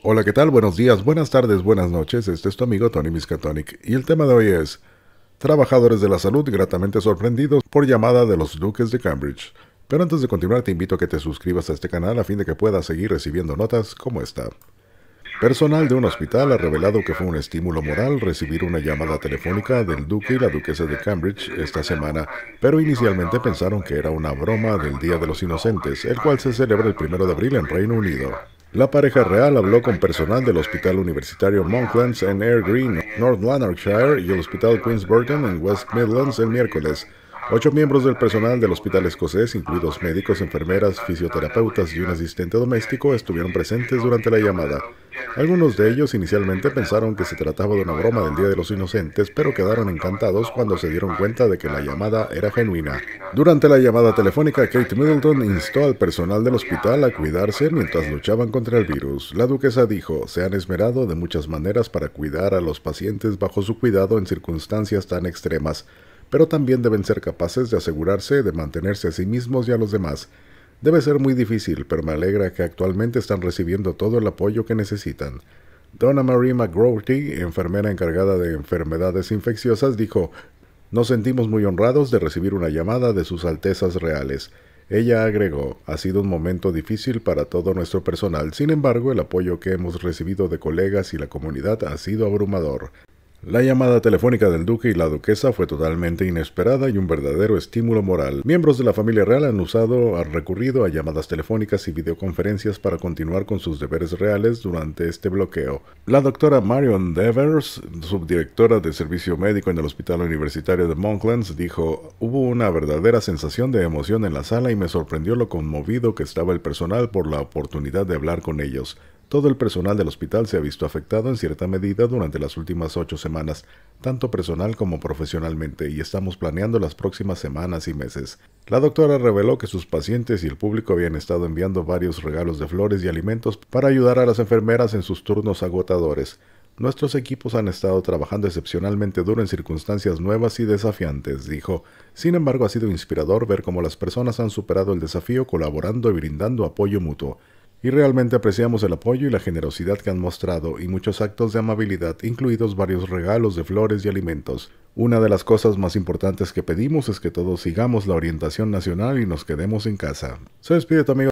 Hola, ¿qué tal? Buenos días, buenas tardes, buenas noches. Este es tu amigo Tony Miskatonic y el tema de hoy es Trabajadores de la salud gratamente sorprendidos por llamada de los duques de Cambridge. Pero antes de continuar te invito a que te suscribas a este canal a fin de que puedas seguir recibiendo notas como esta. Personal de un hospital ha revelado que fue un estímulo moral recibir una llamada telefónica del duque y la duquesa de Cambridge esta semana, pero inicialmente pensaron que era una broma del Día de los Inocentes, el cual se celebra el 1 de abril en Reino Unido. La pareja real habló con personal del Hospital Universitario Monklands en Air Green, North Lanarkshire y el Hospital Queensbergen en West Midlands el miércoles. Ocho miembros del personal del hospital escocés, incluidos médicos, enfermeras, fisioterapeutas y un asistente doméstico, estuvieron presentes durante la llamada. Algunos de ellos inicialmente pensaron que se trataba de una broma del Día de los Inocentes, pero quedaron encantados cuando se dieron cuenta de que la llamada era genuina. Durante la llamada telefónica, Kate Middleton instó al personal del hospital a cuidarse mientras luchaban contra el virus. La duquesa dijo, se han esmerado de muchas maneras para cuidar a los pacientes bajo su cuidado en circunstancias tan extremas, pero también deben ser capaces de asegurarse de mantenerse a sí mismos y a los demás. Debe ser muy difícil, pero me alegra que actualmente están recibiendo todo el apoyo que necesitan. Donna Marie McGroarty, enfermera encargada de enfermedades infecciosas, dijo, Nos sentimos muy honrados de recibir una llamada de sus Altezas Reales. Ella agregó, ha sido un momento difícil para todo nuestro personal, sin embargo el apoyo que hemos recibido de colegas y la comunidad ha sido abrumador. La llamada telefónica del duque y la duquesa fue totalmente inesperada y un verdadero estímulo moral. Miembros de la familia real han usado, han recurrido a llamadas telefónicas y videoconferencias para continuar con sus deberes reales durante este bloqueo. La doctora Marion Devers, subdirectora de servicio médico en el Hospital Universitario de Monklands, dijo, hubo una verdadera sensación de emoción en la sala y me sorprendió lo conmovido que estaba el personal por la oportunidad de hablar con ellos. Todo el personal del hospital se ha visto afectado en cierta medida durante las últimas ocho semanas, tanto personal como profesionalmente, y estamos planeando las próximas semanas y meses. La doctora reveló que sus pacientes y el público habían estado enviando varios regalos de flores y alimentos para ayudar a las enfermeras en sus turnos agotadores. Nuestros equipos han estado trabajando excepcionalmente duro en circunstancias nuevas y desafiantes, dijo. Sin embargo, ha sido inspirador ver cómo las personas han superado el desafío colaborando y brindando apoyo mutuo y realmente apreciamos el apoyo y la generosidad que han mostrado y muchos actos de amabilidad, incluidos varios regalos de flores y alimentos. Una de las cosas más importantes que pedimos es que todos sigamos la orientación nacional y nos quedemos en casa. Se despide amigo